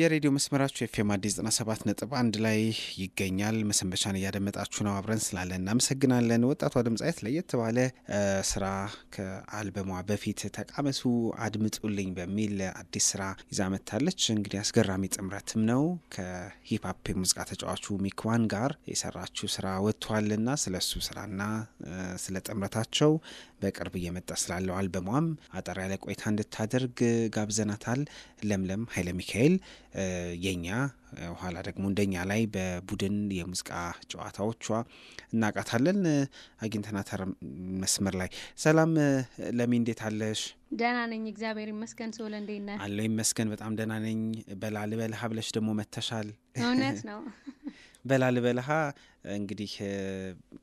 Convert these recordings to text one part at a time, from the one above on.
የሬዲዮ መስመራችሁ ኤፍኤም አዲስ ሰባት ነጥብ አንድ ላይ ይገኛል። መሰንበቻን እያደመጣችሁ ነው። አብረን ስላለ እናመሰግናለን። ወጣቷ ድምጻዊት ለየት ባለ ስራ ከአልበሟ በፊት ተቃመሱ አድምጡልኝ በሚል አዲስ ስራ ይዛ መታለች እንግዲህ አስገራሚ ጥምረትም ነው። ከሂፕሀፕ የሙዚቃ ተጫዋቹ ሚክዋን ጋር የሰራችው ስራ ወጥቷልና ስለ እሱ ስራና ስለ ጥምረታቸው በቅርብ እየመጣ ስላለው አልበሟም አጠር ያለ ቆይታ እንድታደርግ ጋብዘናታል። ለምለም ኃይለ ሚካኤል የኛ ኋላ ደግሞ እንደኛ ላይ በቡድን የሙዚቃ ጨዋታዎቿ እናውቃታለን። አግኝተናታ መስመር ላይ ሰላም ለሚ፣ እንዴት አለሽ? ደህና ነኝ እግዚአብሔር ይመስገን። ሶለ እንዴት ነህ? አለሁ ይመስገን፣ በጣም ደህና ነኝ። በላልበልሀ ብለሽ ደግሞ መተሻል። እውነት ነው በላልበልሃ እንግዲህ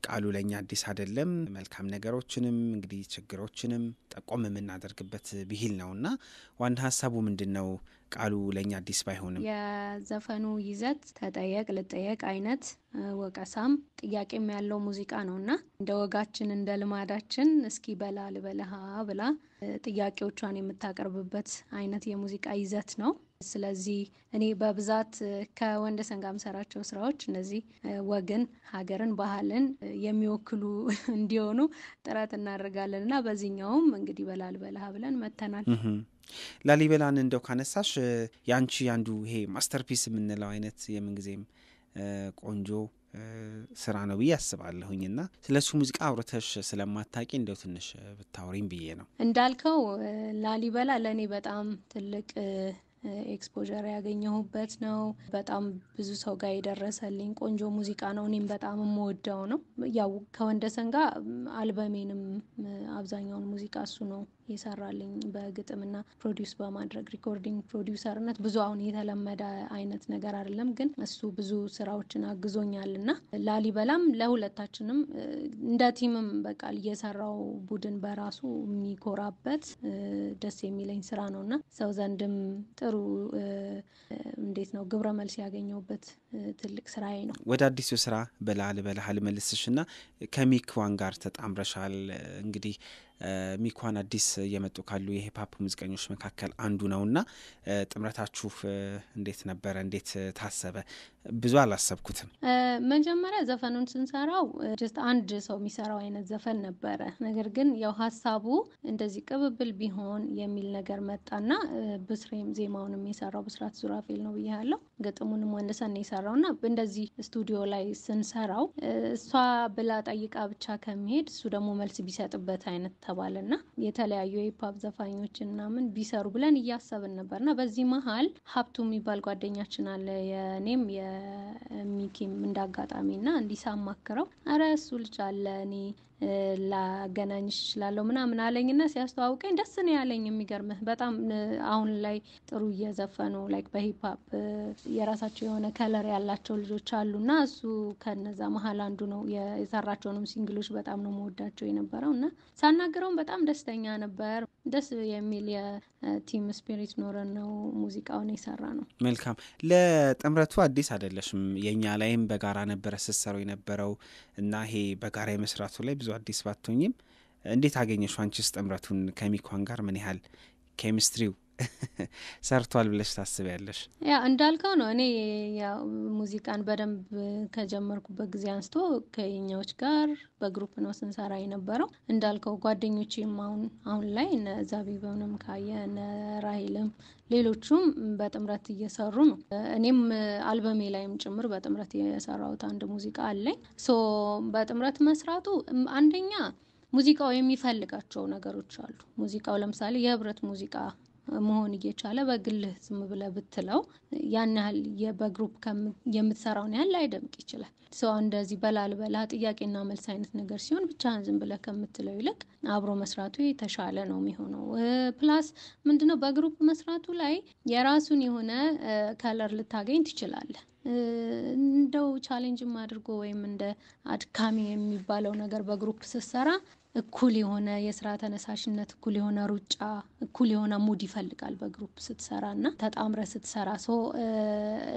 ቃሉ ለእኛ አዲስ አይደለም። መልካም ነገሮችንም እንግዲህ ችግሮችንም ጠቆም የምናደርግበት ብሂል ነው እና ዋና ሀሳቡ ምንድን ነው? ቃሉ ለእኛ አዲስ ባይሆንም የዘፈኑ ይዘት ተጠየቅ ልጠየቅ አይነት ወቀሳም ጥያቄም ያለው ሙዚቃ ነው እና እንደ ወጋችን እንደ ልማዳችን እስኪ በላ ልበልሃ ብላ ጥያቄዎቿን የምታቀርብበት አይነት የሙዚቃ ይዘት ነው። ስለዚህ እኔ በብዛት ከወንደሰን ጋር የምሰራቸው ስራዎች እነዚህ ወግን፣ ሀገርን፣ ባህልን የሚወክሉ እንዲሆኑ ጥረት እናደርጋለን እና በዚህኛውም እንግዲህ በላሊበላ ብለን መተናል። ላሊበላን እንደው ካነሳሽ የአንቺ አንዱ ይሄ ማስተርፒስ የምንለው አይነት የምንጊዜም ቆንጆ ስራ ነው ብዬ አስባለሁኝ እና ስለ እሱ ሙዚቃ አውርተሽ ስለማታቂ እንደው ትንሽ ብታወሪም ብዬ ነው። እንዳልከው ላሊበላ ለእኔ በጣም ትልቅ ኤክስፖዠር ያገኘሁበት ነው። በጣም ብዙ ሰው ጋር የደረሰልኝ ቆንጆ ሙዚቃ ነው። እኔም በጣም የምወደው ነው። ያው ከወንደሰን ጋር አልበሜንም አብዛኛውን ሙዚቃ እሱ ነው የሰራልኝ በግጥምና ፕሮዲውስ በማድረግ ሪኮርዲንግ ፕሮዲውሰርነት ብዙ አሁን የተለመደ አይነት ነገር አይደለም፣ ግን እሱ ብዙ ስራዎችን አግዞኛል እና ላሊበላም ለሁለታችንም እንደ ቲምም በቃ እየሰራው ቡድን በራሱ የሚኮራበት ደስ የሚለኝ ስራ ነው እና ሰው ዘንድም ጥሩ እንዴት ነው ግብረ መልስ ያገኘውበት ትልቅ ስራዬ ነው። ወደ አዲሱ ስራ በላሊበላ ልመልስሽ እና ከሚክዋን ጋር ተጣምረሻል እንግዲህ ሚኳን አዲስ እየመጡ ካሉ የሂፓፕ ሙዚቀኞች መካከል አንዱ ነውና ጥምረታችሁ እንዴት ነበረ? እንዴት ታሰበ? ብዙ አላሰብኩትም። መጀመሪያ ዘፈኑን ስንሰራው ጀስት አንድ ሰው የሚሰራው አይነት ዘፈን ነበረ። ነገር ግን ያው ሀሳቡ እንደዚህ ቅብብል ቢሆን የሚል ነገር መጣና ብስሬም ዜማውንም የሰራው ብስራት ዙራፌል ነው ብያለው። ግጥሙንም ወንድሰን የሰራውና እንደዚህ ስቱዲዮ ላይ ስንሰራው እሷ ብላ ጠይቃ ብቻ ከሚሄድ እሱ ደግሞ መልስ ቢሰጥበት አይነት ተባለና የተለያዩ የሂፓፕ ዘፋኞችን ምናምን ቢሰሩ ብለን እያሰብን ነበር ና በዚህ መሀል ሀብቱ የሚባል ጓደኛችን አለ የእኔም የሚኪም እንዳጋጣሚ ና እንዲሳ ማክረው ኧረ እሱ ልጅ አለ እኔ ላገናኝሽ እችላለሁ ምናምን አለኝና ሲያስተዋውቀኝ ደስ ነው ያለኝ። የሚገርምህ በጣም አሁን ላይ ጥሩ እየዘፈኑ ላይክ በሂፕሀፕ የራሳቸው የሆነ ከለር ያላቸው ልጆች አሉና እሱ ከነዛ መሀል አንዱ ነው። የሰራቸውንም ሲንግሎች በጣም ነው መወዳቸው የነበረው እና ሳናገ ስናገረውም በጣም ደስተኛ ነበር። ደስ የሚል የቲም ስፒሪት ኖረን ነው ሙዚቃውን የሰራ ነው። መልካም። ለጥምረቱ አዲስ አይደለሽም። የእኛ ላይም በጋራ ነበረ ስትሰሩ የነበረው እና ይሄ በጋራ የመስራቱ ላይ ብዙ አዲስ ባትሆኝም እንዴት አገኘሽ አንቺስ ጥምረቱን? ከሚኳን ጋር ምን ያህል ኬሚስትሪው ሰርቷል ብለሽ ታስቢያለሽ? ያ እንዳልከው ነው። እኔ ሙዚቃን በደንብ ከጀመርኩበት ጊዜ አንስቶ ከኛዎች ጋር በግሩፕ ነው ስንሰራ የነበረው። እንዳልከው ጓደኞችም አሁን አሁን ላይ እነ ካየ እነ ራሂልም ሌሎቹም በጥምረት እየሰሩ ነው። እኔም አልበሜ ላይም ጭምር በጥምረት የሰራሁት አንድ ሙዚቃ አለኝ። ሶ በጥምረት መስራቱ አንደኛ ሙዚቃው የሚፈልጋቸው ነገሮች አሉ። ሙዚቃው ለምሳሌ የህብረት ሙዚቃ መሆን እየቻለ በግልህ ዝም ብለህ ብትለው ያን ያህል በግሩፕ የምትሰራውን ያህል ላይደምቅ ይችላል። ሰው እንደዚህ በላል በላ ጥያቄና መልስ አይነት ነገር ሲሆን ብቻህን ዝም ብለህ ከምትለው ይልቅ አብሮ መስራቱ የተሻለ ነው የሚሆነው። ፕላስ ምንድነው በግሩፕ መስራቱ ላይ የራሱን የሆነ ከለር ልታገኝ ትችላለህ። እንደው ቻሌንጅም አድርጎ ወይም እንደ አድካሚ የሚባለው ነገር በግሩፕ ስትሰራ እኩል የሆነ የስራ ተነሳሽነት፣ እኩል የሆነ ሩጫ፣ እኩል የሆነ ሙድ ይፈልጋል በግሩፕ ስትሰራ እና ተጣምረ ስትሰራ። ሶ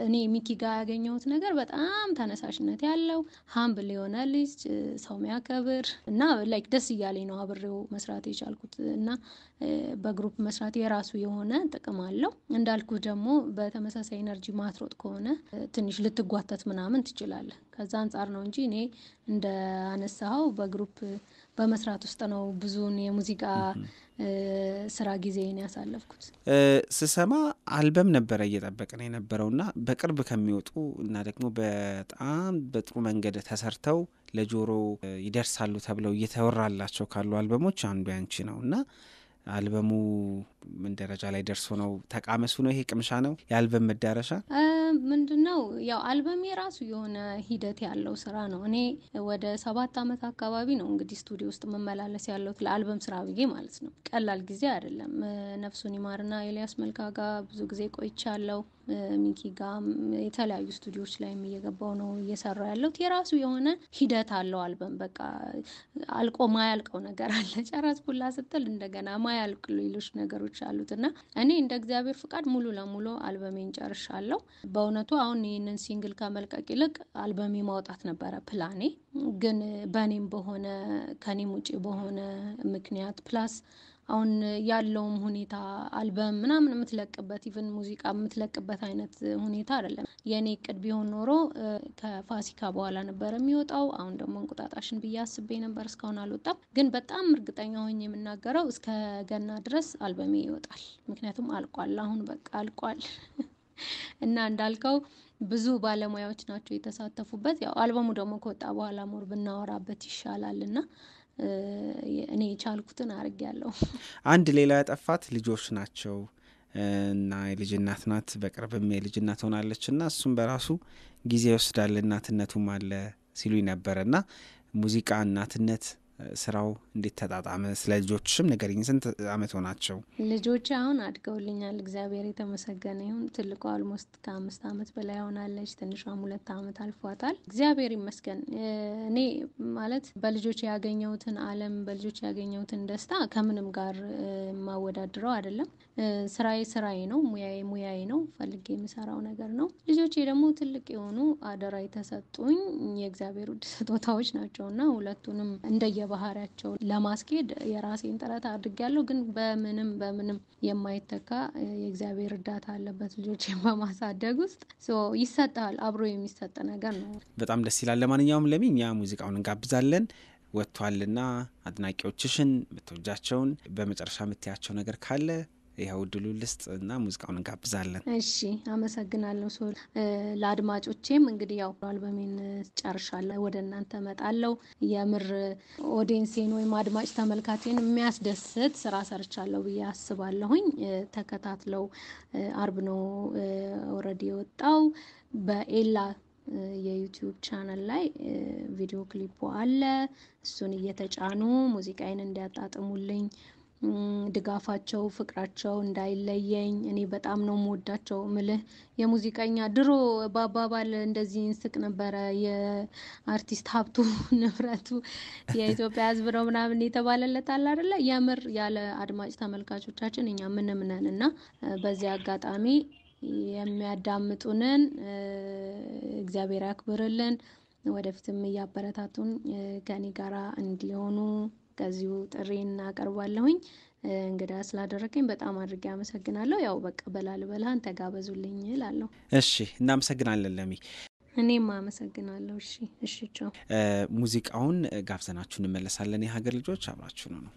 እኔ ሚኪ ጋር ያገኘሁት ነገር በጣም ተነሳሽነት ያለው ሀምብል የሆነ ልጅ፣ ሰው ሚያከብር እና ላይክ ደስ እያለኝ ነው አብሬው መስራት የቻልኩት እና በግሩፕ መስራት የራሱ የሆነ ጥቅም አለው። እንዳልኩ ደግሞ በተመሳሳይ ኤነርጂ ማትሮጥ ከሆነ ትንሽ ልትጓተት ምናምን ትችላለህ። ከዛ አንጻር ነው እንጂ እኔ እንደ አነሳኸው በግሩፕ በመስራት ውስጥ ነው ብዙውን የሙዚቃ ስራ ጊዜን ያሳለፍኩት። ስሰማ አልበም ነበረ እየጠበቅን የነበረውና በቅርብ ከሚወጡ እና ደግሞ በጣም በጥሩ መንገድ ተሰርተው ለጆሮ ይደርሳሉ ተብለው እየተወራላቸው ካሉ አልበሞች አንዱ ያንቺ ነው እና አልበሙ ምን ደረጃ ላይ ደርሶ ነው? ተቃመሱ ነው? ይሄ ቅምሻ ነው? የአልበም መዳረሻ ምንድን ነው? ያው አልበም የራሱ የሆነ ሂደት ያለው ስራ ነው። እኔ ወደ ሰባት ዓመት አካባቢ ነው እንግዲህ ስቱዲዮ ውስጥ መመላለስ ያለው ለአልበም ስራ ብዬ ማለት ነው። ቀላል ጊዜ አይደለም። ነፍሱን ይማርና ኤልያስ መልካ ጋር ብዙ ጊዜ ቆይቻለሁ። ሚኪ ጋም የተለያዩ ስቱዲዮዎች ላይም እየገባው ነው እየሰራ ያለሁት። የራሱ የሆነ ሂደት አለው አልበም። በቃ አልቆ ማያልቀው ነገር አለ። ጨረስኩላ ስትል እንደገና ማያልቅ ሌሎች ነገሮች ነገሮች አሉት እና እኔ እንደ እግዚአብሔር ፍቃድ ሙሉ ለሙሉ አልበሜን ጨርሻለሁ። በእውነቱ አሁን ይህንን ሲንግል ከመልቀቅ ይልቅ አልበሜ ማውጣት ነበረ ፕላኔ። ግን በእኔም በሆነ ከኔም ውጭ በሆነ ምክንያት ፕላስ አሁን ያለውም ሁኔታ አልበም ምናምን የምትለቅበት ኢቨን ሙዚቃ የምትለቅበት አይነት ሁኔታ አይደለም። የእኔ እቅድ ቢሆን ኖሮ ከፋሲካ በኋላ ነበር የሚወጣው። አሁን ደግሞ እንቁጣጣሽን ብዬ አስቤ ነበር፣ እስካሁን አልወጣም። ግን በጣም እርግጠኛ ሆኜ የምናገረው እስከ ገና ድረስ አልበሜ ይወጣል። ምክንያቱም አልቋል፣ አሁን በቃ አልቋል እና እንዳልከው ብዙ ባለሙያዎች ናቸው የተሳተፉበት። ያው አልበሙ ደግሞ ከወጣ በኋላ ሞር ብናወራበት ይሻላል እና እኔ የቻልኩትን ያለው አንድ ሌላ ያጠፋት ልጆች ናቸው እና የልጅናት ናት፣ በቅርብም የልጅናት ሆናለች እና እሱም በራሱ ጊዜ ይወስዳል እናትነቱም አለ ሲሉ ነበረ እና ሙዚቃ እናትነት ስራው እንዴት ተጣጣመ? ስለ ልጆችም ንገሪኝ። ስንት አመት ሆናቸው? ልጆች አሁን አድገውልኛል። እግዚአብሔር የተመሰገነ ይሁን። ትልቁ አልሞስት ከአምስት አመት በላይ ሆናለች። ትንሿም ሁለት አመት አልፏታል። እግዚአብሔር ይመስገን። እኔ ማለት በልጆች ያገኘሁትን አለም በልጆች ያገኘሁትን ደስታ ከምንም ጋር የማወዳድረው አይደለም። ስራዬ ስራዬ ነው፣ ሙያዬ ሙያዬ ነው፣ ፈልጌ የምሰራው ነገር ነው። ልጆቼ ደግሞ ትልቅ የሆኑ አደራ የተሰጡኝ የእግዚአብሔር ውድ ስጦታዎች ናቸው ሁለቱንም እንደየ ባህሪያቸው ለማስኬድ የራሴን ጥረት አድርጊያለሁ። ግን በምንም በምንም የማይተካ የእግዚአብሔር እርዳታ አለበት ልጆችን በማሳደግ ውስጥ ይሰጠል አብሮ የሚሰጥ ነገር ነው። በጣም ደስ ይላል። ለማንኛውም ለሚ እኛ ሙዚቃውን እንጋብዛለን ወጥቷልና አድናቂዎችሽን ምትወጃቸውን በመጨረሻ የምትያቸው ነገር ካለ ይኸው እድሉን ልስጥ እና ሙዚቃውን እንጋብዛለን። እሺ፣ አመሰግናለሁ ሶል። ለአድማጮቼም እንግዲህ ያው አልበሜን ጨርሻለሁ፣ ወደ እናንተ መጣለው። የምር ኦዲንሴን ወይም አድማጭ ተመልካቴን የሚያስደስት ስራ ሰርቻለሁ ብዬ አስባለሁኝ። ተከታትለው አርብ ነው ኦልሬዲ የወጣው በኤላ የዩቲዩብ ቻናል ላይ ቪዲዮ ክሊፑ አለ። እሱን እየተጫኑ ሙዚቃዬን እንዲያጣጥሙልኝ ድጋፋቸው፣ ፍቅራቸው እንዳይለየኝ እኔ በጣም ነው የምወዳቸው ምልህ የሙዚቀኛ ድሮ በአባባል እንደዚህ እንስቅ ነበረ። የአርቲስት ሀብቱ ንብረቱ የኢትዮጵያ ሕዝብ ነው ምናምን የተባለለታል አደለ? የምር ያለ አድማጭ ተመልካቾቻችን እኛ ምንም ነን እና በዚህ አጋጣሚ የሚያዳምጡንን እግዚአብሔር ያክብርልን። ወደፊትም እያበረታቱን ከኔ ጋራ እንዲሆኑ ከዚሁ ጥሪ እናቀርባለሁኝ። እንግዳ ስላደረገኝ በጣም አድርጌ አመሰግናለሁ። ያው በቃ በላልበላህን ተጋበዙልኝ እላለሁ። እሺ፣ እናመሰግናለን ለሚ። እኔም አመሰግናለሁ። እሺ፣ እሺ፣ ቻው። ሙዚቃውን ጋብዘናችሁ እንመለሳለን። የሀገር ልጆች አብራችሁ ነው ነው